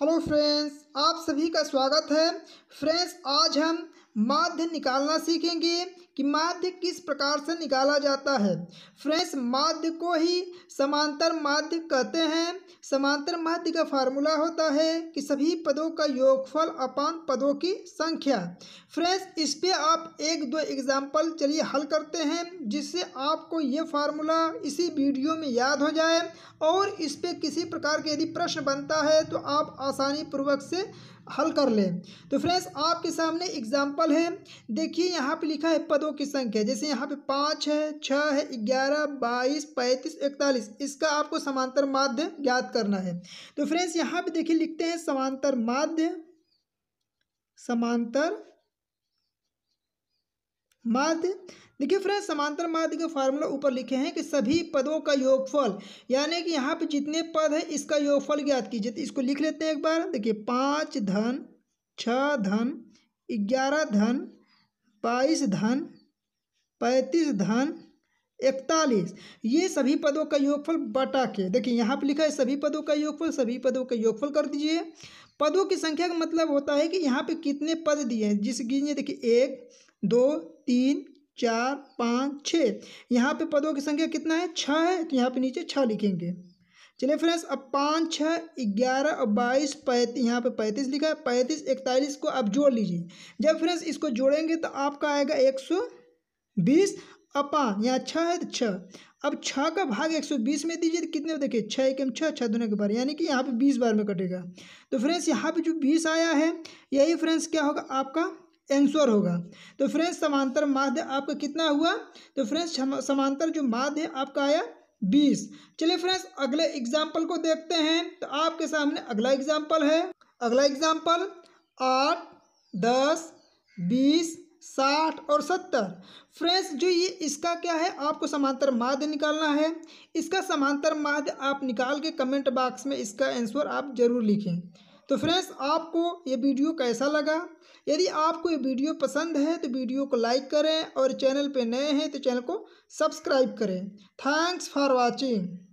hello friends आप सभी का स्वागत है फ्रेंड्स आज हम माध्य निकालना सीखेंगे कि माध्य किस प्रकार से निकाला जाता है फ्रेंड्स माध्य को ही समांतर माध्य कहते हैं समांतर माध्य का फार्मूला होता है कि सभी पदों का योगफल अपान पदों की संख्या फ्रेंड्स इस पर आप एक दो एग्जाम्पल चलिए हल करते हैं जिससे आपको ये फार्मूला इसी वीडियो में याद हो जाए और इस पर किसी प्रकार के यदि प्रश्न बनता है तो आप आसानी पूर्वक से हल कर लें तो फ्रेंड्स आपके सामने एग्जाम्पल है देखिए यहाँ पर लिखा है पदों दांतों की संख्या जैसे यहाँ पे पाँच है छः है ग्यारह बाईस पैंतीस इकतालीस इसका आपको समांतर माध्य ज्ञात करना है तो फ्रेंड्स यहाँ पे देखिए लिखते हैं समांतर माध्य समांतर माध्य देखिए फ्रेंड्स समांतर माध्य के फार्मूला ऊपर लिखे हैं कि सभी पदों का योगफल यानी कि यहाँ पे जितने पद है इसका योगफल ज्ञात कीजिए तो इसको लिख लेते हैं एक बार देखिए पाँच धन छः धन ग्यारह धन बाईस धन पैंतीस धन इकतालीस ये सभी पदों का योगफल बटा के देखिए यहाँ पर लिखा है सभी पदों का योगफल सभी पदों का योगफल कर दीजिए पदों की संख्या का मतलब होता है कि यहाँ पे कितने पद दिए हैं जिस गिनिए देखिए एक दो तीन चार पाँच छः यहाँ पे पदों की संख्या कितना है छः है तो यहाँ पे नीचे छः लिखेंगे चलिए फ्रेंड्स अब पाँच छः ग्यारह और बाईस पैंतीस यहाँ पे पैंतीस लिखा है पैंतीस इकतालीस को आप जोड़ लीजिए जब फ्रेंड्स इसको जोड़ेंगे तो आपका आएगा एक सौ बीस अपान यहाँ छः है तो छः अब छः का भाग एक सौ बीस में दीजिए तो कितने देखिए छः एम छः छः दोनों के बार यानी कि यहाँ पे बीस बार में कटेगा तो फ्रेंड्स यहाँ पे जो बीस आया है यही फ्रेंड्स क्या होगा आपका एंसर होगा तो फ्रेंड्स समांतर माध्य आपका कितना हुआ तो फ्रेंड्स समांतर जो माध्य आपका आया बीस चलिए फ्रेंड्स अगले एग्जाम्पल को देखते हैं तो आपके सामने अगला एग्जाम्पल है अगला एग्जाम्पल आठ दस बीस साठ और सत्तर फ्रेंड्स जो ये इसका क्या है आपको समांतर माध्य निकालना है इसका समांतर माध्य आप निकाल के कमेंट बॉक्स में इसका आंसर आप जरूर लिखें तो फ्रेंड्स आपको ये वीडियो कैसा लगा यदि आपको ये वीडियो पसंद है तो वीडियो को लाइक करें और चैनल पे नए हैं तो चैनल को सब्सक्राइब करें थैंक्स फॉर वॉचिंग